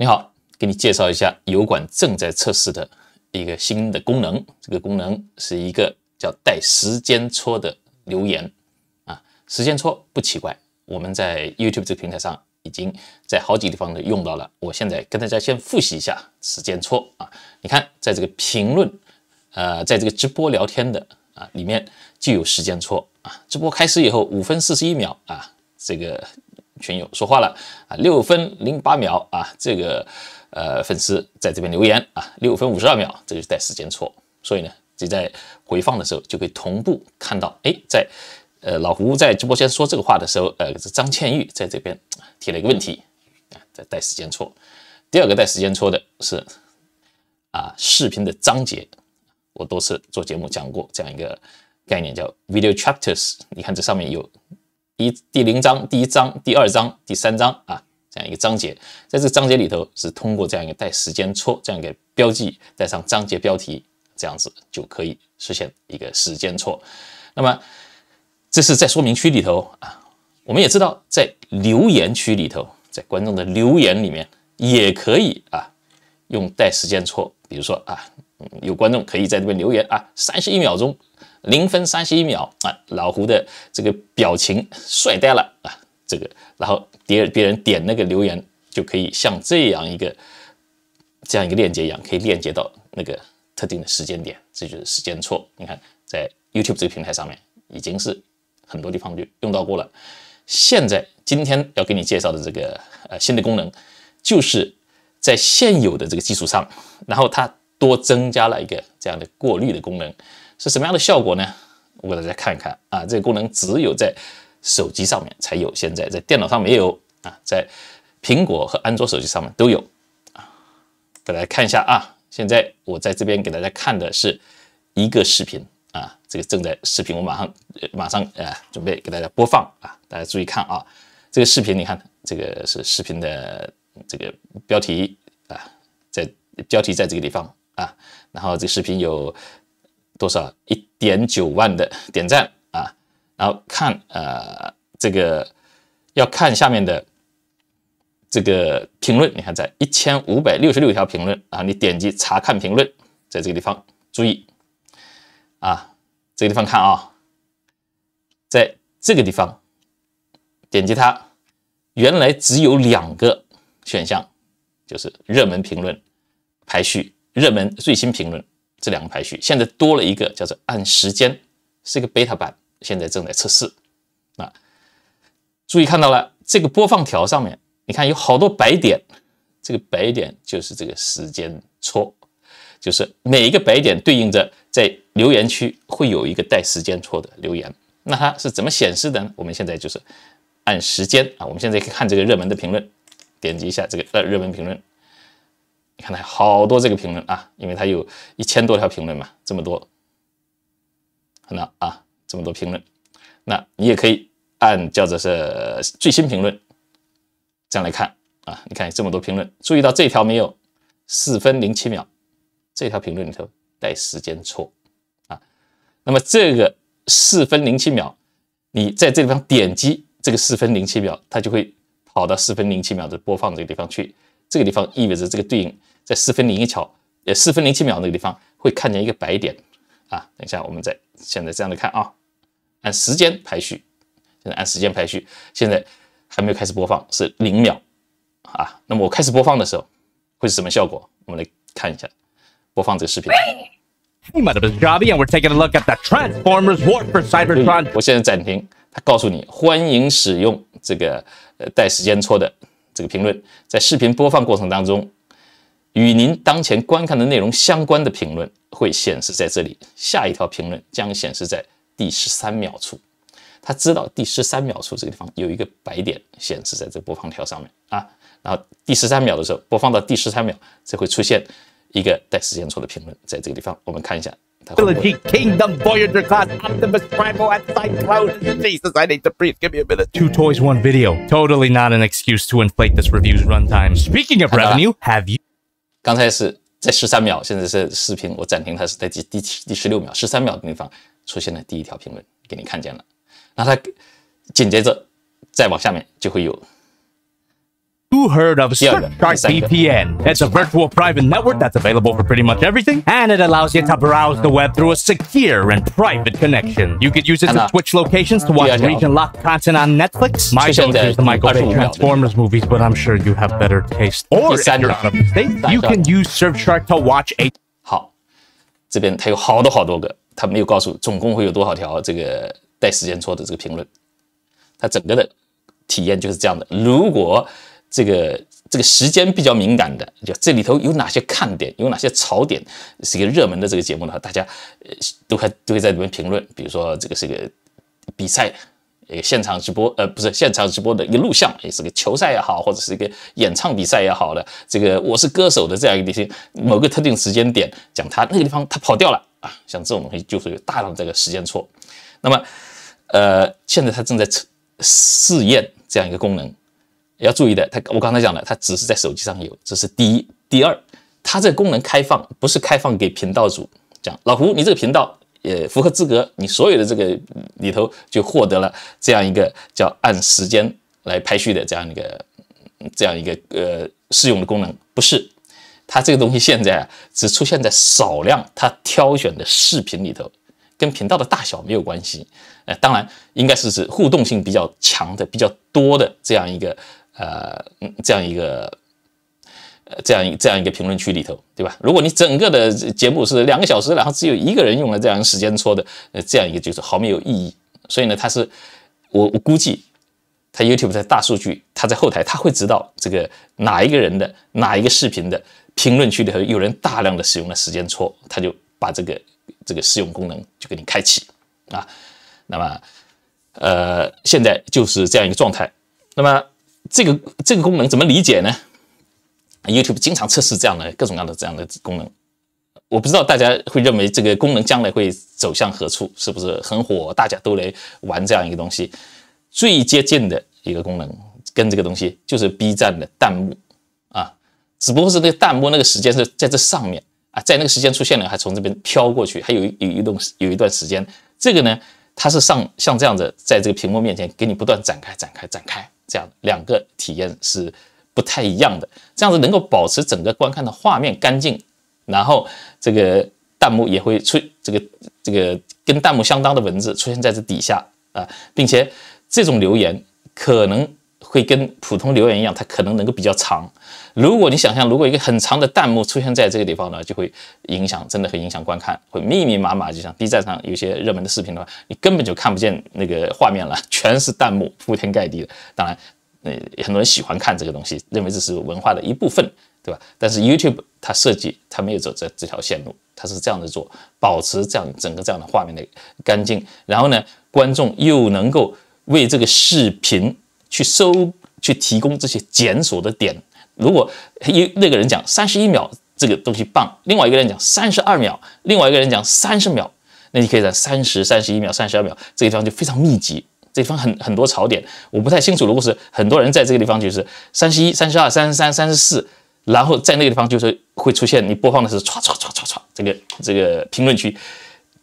你好，给你介绍一下油管正在测试的一个新的功能。这个功能是一个叫带时间戳的留言啊。时间戳不奇怪，我们在 YouTube 这个平台上已经在好几地方都用到了。我现在跟大家先复习一下时间戳啊。你看，在这个评论，呃，在这个直播聊天的啊里面就有时间戳啊。直播开始以后五分四十一秒啊，这个。群友说话了啊，六分零八秒啊，这个呃粉丝在这边留言啊，六分五十二秒，这就带时间错。所以呢，这在回放的时候就可以同步看到，哎，在呃老胡在直播间说这个话的时候，呃这张倩玉在这边提了一个问题啊，在带时间错。第二个带时间错的是啊，视频的章节，我多次做节目讲过这样一个概念叫 video chapters，你看这上面有。一第零章、第一章、第二章、第三章啊，这样一个章节，在这个章节里头是通过这样一个带时间戳这样一个标记，带上章节标题，这样子就可以实现一个时间戳。那么这是在说明区里头啊，我们也知道在留言区里头，在观众的留言里面也可以啊，用带时间戳，比如说啊。有观众可以在这边留言啊，三十一秒钟，零分三十一秒啊，老胡的这个表情帅呆了啊，这个，然后别别人点那个留言就可以像这样一个这样一个链接一样，可以链接到那个特定的时间点，这就是时间戳。你看，在 YouTube 这个平台上面已经是很多地方就用到过了。现在今天要给你介绍的这个呃新的功能，就是在现有的这个基础上，然后它。多增加了一个这样的过滤的功能，是什么样的效果呢？我给大家看一看啊，这个功能只有在手机上面才有，现在在电脑上没有啊，在苹果和安卓手机上面都有啊，给大家看一下啊，现在我在这边给大家看的是一个视频啊，这个正在视频，我马上马上啊，准备给大家播放啊，大家注意看啊，这个视频你看，这个是视频的这个标题啊，在标题在这个地方。啊，然后这个视频有多少？一点九万的点赞啊，然后看呃这个要看下面的这个评论，你看在一千五百六十六条评论啊，你点击查看评论，在这个地方注意啊，这个地方看啊，在这个地方点击它，原来只有两个选项，就是热门评论排序。热门最新评论这两个排序，现在多了一个叫做按时间，是一个 beta 版，现在正在测试。啊，注意看到了这个播放条上面，你看有好多白点，这个白点就是这个时间戳，就是每一个白点对应着在留言区会有一个带时间戳的留言。那它是怎么显示的呢？我们现在就是按时间啊，我们现在可以看这个热门的评论，点击一下这个呃热门评论。你看，它好多这个评论啊，因为它有一千多条评论嘛，这么多，那啊，这么多评论，那你也可以按叫做是最新评论这样来看啊。你看这么多评论，注意到这条没有？四分零七秒，这条评论里头带时间戳啊。那么这个四分零七秒，你在这地方点击这个四分零七秒，它就会跑到四分零七秒的播放这个地方去。这个地方意味着这个对应在四分零一秒，呃四分零七秒那个地方会看见一个白点啊。等一下，我们再现在这样的看啊，按时间排序。现在按时间排序，现在还没有开始播放是零秒啊。那么我开始播放的时候会是什么效果？我们来看一下，播放这个视频。我现在暂停，它告诉你欢迎使用这个呃带时间戳的。这个评论在视频播放过程当中，与您当前观看的内容相关的评论会显示在这里。下一条评论将显示在第十三秒处。他知道第十三秒处这个地方有一个白点显示在这个播放条上面啊。然后第十三秒的时候，播放到第十三秒，这会出现一个带时间戳的评论，在这个地方我们看一下。Trilogy, Kingdom, Voyager class, Optimus Primal, and Cyclone. Jesus, I need to breathe. Give me a minute. Two toys, one video. Totally not an excuse to inflate this review's runtime. Speaking of revenue, have you? who heard of VPN? It's a virtual private network that's available for pretty much everything, and it allows you to browse the web through a secure and private connection. You could use it to uh, switch locations to watch region-locked content on Netflix. My go is the Michael Bay Transformers movies, but I'm sure you have better taste. Or if you're out of the state, you can use SearchShark to watch a 好，这边它有好多好多个，它没有告诉总共会有多少条这个带时间戳的这个评论。它整个的体验就是这样的。如果这个这个时间比较敏感的，就这里头有哪些看点，有哪些槽点，是一个热门的这个节目的话，大家呃都还都会在里面评论。比如说这个是个比赛，呃现场直播呃不是现场直播的一个录像，也是个球赛也好，或者是一个演唱比赛也好的，这个我是歌手的这样一个类型，某个特定时间点讲他那个地方他跑掉了啊，像这种东西就是有大量的这个时间错。那么呃现在它正在试试验这样一个功能。要注意的，它我刚才讲了，它只是在手机上有，这是第一。第二，它这功能开放不是开放给频道主讲，老胡你这个频道也符合资格，你所有的这个里头就获得了这样一个叫按时间来排序的这样一个这样一个呃适用的功能，不是。它这个东西现在只出现在少量它挑选的视频里头，跟频道的大小没有关系。呃，当然应该是指互动性比较强的比较多的这样一个。呃，这样一个，呃，这样一这样一个评论区里头，对吧？如果你整个的节目是两个小时，然后只有一个人用了这样时间戳的，呃，这样一个就是毫没有意义。所以呢，他是我我估计，他 YouTube 在大数据，他在后台他会知道这个哪一个人的哪一个视频的评论区里头有人大量的使用了时间戳，他就把这个这个试用功能就给你开启啊。那么，呃，现在就是这样一个状态。那么。这个这个功能怎么理解呢？YouTube 经常测试这样的各种各样的这样的功能，我不知道大家会认为这个功能将来会走向何处，是不是很火？大家都来玩这样一个东西。最接近的一个功能，跟这个东西就是 B 站的弹幕啊，只不过是那个弹幕那个时间是在这上面啊，在那个时间出现了，还从这边飘过去，还有有一段有一段时间。这个呢，它是上像这样子，在这个屏幕面前给你不断展开展开展开。这样两个体验是不太一样的。这样子能够保持整个观看的画面干净，然后这个弹幕也会出这个这个跟弹幕相当的文字出现在这底下啊，并且这种留言可能。会跟普通留言一样，它可能能够比较长。如果你想象，如果一个很长的弹幕出现在这个地方呢，就会影响，真的会影响观看，会密密麻麻，就像 B 站上有些热门的视频的话，你根本就看不见那个画面了，全是弹幕，铺天盖地的。当然，呃，很多人喜欢看这个东西，认为这是文化的一部分，对吧？但是 YouTube 它设计，它没有走这这条线路，它是这样的做，保持这样整个这样的画面的干净，然后呢，观众又能够为这个视频。去搜去提供这些检索的点，如果一那个人讲三十一秒这个东西棒，另外一个人讲三十二秒，另外一个人讲三十秒，那你可以在三十三十一秒、三十二秒这个地方就非常密集，这方很很多槽点，我不太清楚。如果是很多人在这个地方，就是三十一、三十二、三十三、三十四，然后在那个地方就是会出现你播放的是歘歘歘歘歘，这个这个评论区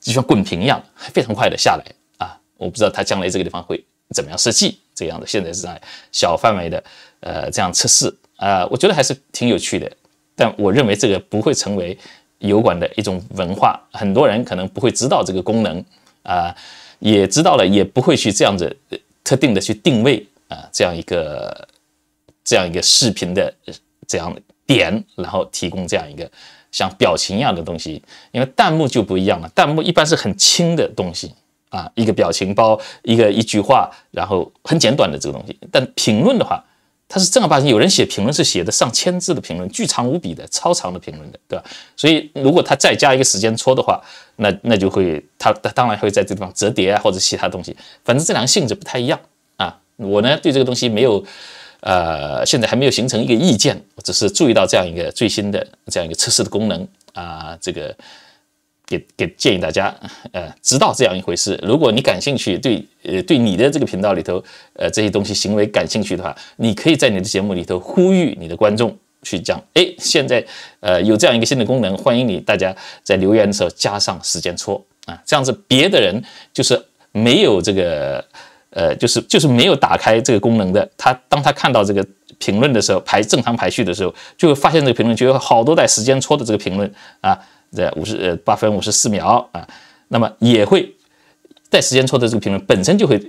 就像滚屏一样，非常快的下来啊！我不知道他将来这个地方会。怎么样设计这样的？现在是在小范围的，呃，这样测试啊，我觉得还是挺有趣的。但我认为这个不会成为油管的一种文化，很多人可能不会知道这个功能啊，也知道了也不会去这样子特定的去定位啊这样一个这样一个视频的这样点，然后提供这样一个像表情一样的东西，因为弹幕就不一样了，弹幕一般是很轻的东西。啊，一个表情包，一个一句话，然后很简短的这个东西。但评论的话，它是正儿八经，有人写评论是写的上千字的评论，巨长无比的超长的评论的，对吧？所以如果他再加一个时间戳的话，那那就会他他当然会在这地方折叠啊，或者其他东西。反正这两个性质不太一样啊。我呢对这个东西没有，呃，现在还没有形成一个意见，我只是注意到这样一个最新的这样一个测试的功能啊，这个。给给建议大家，呃，知道这样一回事。如果你感兴趣，对，呃，对你的这个频道里头，呃，这些东西行为感兴趣的话，你可以在你的节目里头呼吁你的观众去讲。哎，现在，呃，有这样一个新的功能，欢迎你大家在留言的时候加上时间戳啊，这样子别的人就是没有这个，呃，就是就是没有打开这个功能的，他当他看到这个评论的时候排正常排序的时候，就会发现这个评论就有好多带时间戳的这个评论啊。在五十呃八分五十四秒啊，那么也会带时间戳的这个评论本身就会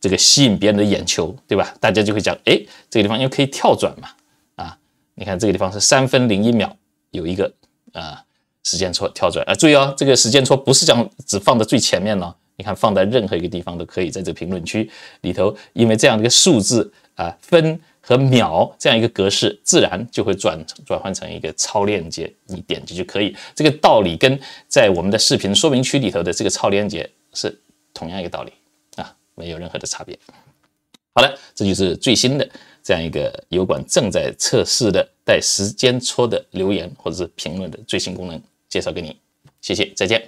这个吸引别人的眼球，对吧？大家就会讲，哎，这个地方因为可以跳转嘛，啊，你看这个地方是三分零一秒有一个啊时间戳跳转啊，注意哦，这个时间戳不是讲只放在最前面呢，你看放在任何一个地方都可以，在这评论区里头，因为这样的一个数字啊分。和秒这样一个格式，自然就会转转换成一个超链接，你点击就可以。这个道理跟在我们的视频说明区里头的这个超链接是同样一个道理啊，没有任何的差别。好了，这就是最新的这样一个油管正在测试的带时间戳的留言或者是评论的最新功能介绍给你，谢谢，再见。